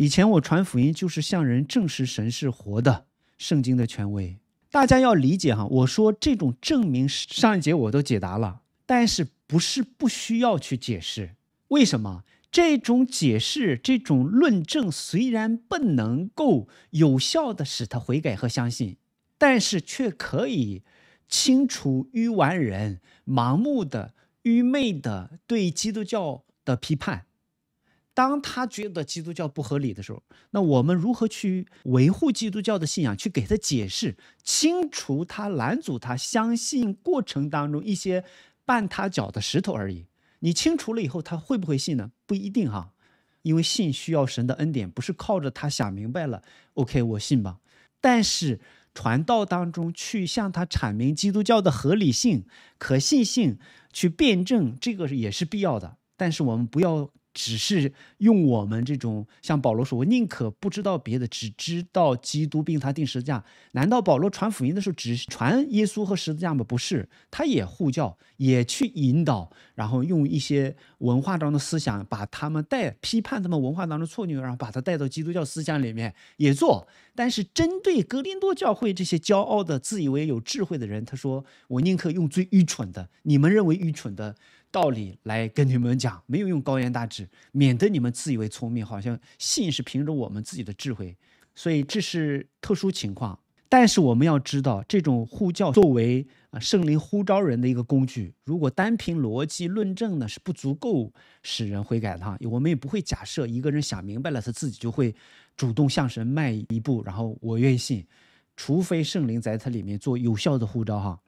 以前我传福音就是向人证实神是活的，圣经的权威。大家要理解哈，我说这种证明上一节我都解答了，但是不是不需要去解释？为什么这种解释、这种论证虽然不能够有效的使他悔改和相信，但是却可以清除愚顽人盲目的、愚昧的对基督教的批判。当他觉得基督教不合理的时候，那我们如何去维护基督教的信仰，去给他解释、清除他拦阻他相信过程当中一些绊他脚的石头而已？你清除了以后，他会不会信呢？不一定哈，因为信需要神的恩典，不是靠着他想明白了。OK，我信吧。但是传道当中去向他阐明基督教的合理性、可信性，去辩证这个也是必要的。但是我们不要。只是用我们这种像保罗说：“我宁可不知道别的，只知道基督并他定十字架。”难道保罗传福音的时候只传耶稣和十字架吗？不是，他也护教，也去引导，然后用一些文化中的思想把他们带批判他们文化当中错谬，然后把他带到基督教思想里面也做。但是针对哥林多教会这些骄傲的、自以为有智慧的人，他说：“我宁可用最愚蠢的，你们认为愚蠢的。”道理来跟你们讲，没有用高言大志，免得你们自以为聪明，好像信是凭着我们自己的智慧。所以这是特殊情况，但是我们要知道，这种呼叫作为啊圣灵呼召人的一个工具，如果单凭逻辑论证呢，是不足够使人悔改的。我们也不会假设一个人想明白了，他自己就会主动向神迈一步，然后我愿意信，除非圣灵在他里面做有效的呼召，哈。